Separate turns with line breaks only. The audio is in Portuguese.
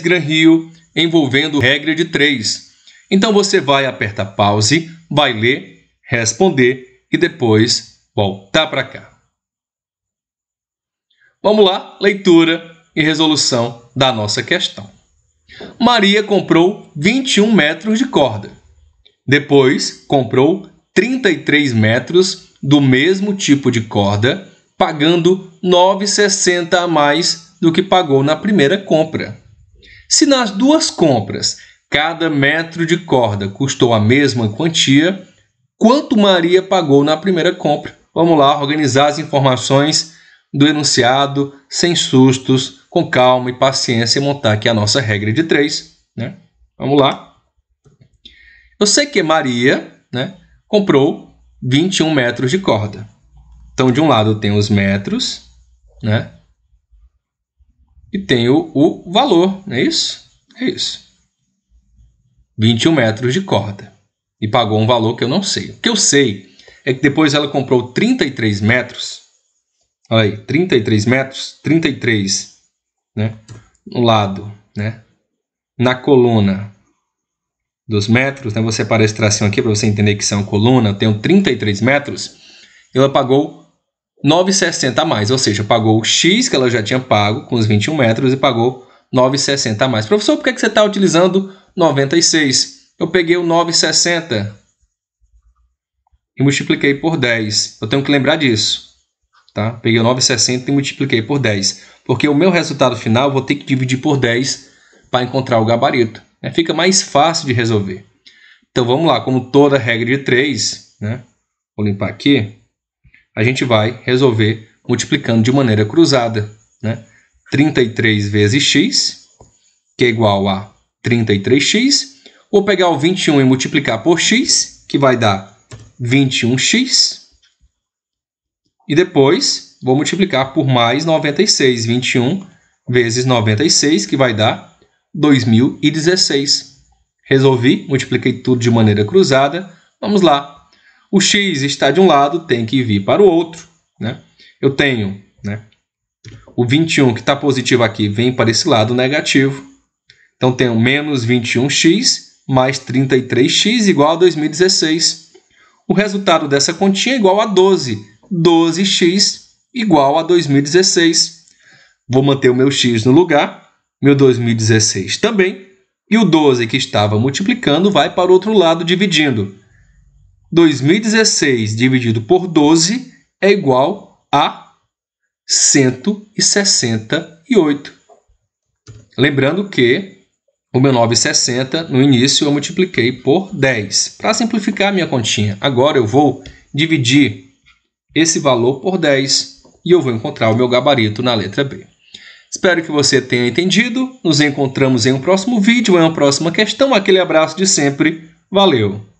Gran Rio envolvendo regra de três. Então você vai apertar pause, vai ler, responder e depois voltar para cá. Vamos lá, leitura e resolução da nossa questão. Maria comprou 21 metros de corda. Depois comprou 33 metros do mesmo tipo de corda, pagando 9,60 a mais do que pagou na primeira compra. Se nas duas compras cada metro de corda custou a mesma quantia, quanto Maria pagou na primeira compra? Vamos lá organizar as informações do enunciado sem sustos, com calma e paciência e montar aqui a nossa regra de três. Né? Vamos lá. Eu sei que Maria né, comprou 21 metros de corda. Então, de um lado eu tenho os metros, né? e tem o, o valor, não é isso? É isso. 21 metros de corda. E pagou um valor que eu não sei. O que eu sei é que depois ela comprou 33 metros. Olha aí, 33 metros, 33, né? Um lado, né? Na coluna dos metros, né? Você para esse tracinho aqui para você entender que são coluna, eu tenho 33 metros. Ela pagou 9,60 a mais, ou seja, pagou o X que ela já tinha pago com os 21 metros e pagou 9,60 a mais. Professor, por que, é que você está utilizando 96? Eu peguei o 9,60 e multipliquei por 10. Eu tenho que lembrar disso. Tá? Peguei o 9,60 e multipliquei por 10. Porque o meu resultado final eu vou ter que dividir por 10 para encontrar o gabarito. Né? Fica mais fácil de resolver. Então vamos lá, como toda regra de 3, né? vou limpar aqui a gente vai resolver multiplicando de maneira cruzada. Né? 33 vezes x, que é igual a 33x. Vou pegar o 21 e multiplicar por x, que vai dar 21x. E depois vou multiplicar por mais 96. 21 vezes 96, que vai dar 2016. Resolvi, multipliquei tudo de maneira cruzada. Vamos lá, o x está de um lado, tem que vir para o outro. Né? Eu tenho né, o 21 que está positivo aqui, vem para esse lado negativo. Então, tenho menos 21x mais 33x igual a 2016. O resultado dessa continha é igual a 12. 12x igual a 2016. Vou manter o meu x no lugar, meu 2016 também. E o 12 que estava multiplicando vai para o outro lado dividindo. 2016 dividido por 12 é igual a 168. Lembrando que o meu 960 no início eu multipliquei por 10. Para simplificar minha continha, agora eu vou dividir esse valor por 10 e eu vou encontrar o meu gabarito na letra B. Espero que você tenha entendido. Nos encontramos em um próximo vídeo, em uma próxima questão. Aquele abraço de sempre. Valeu!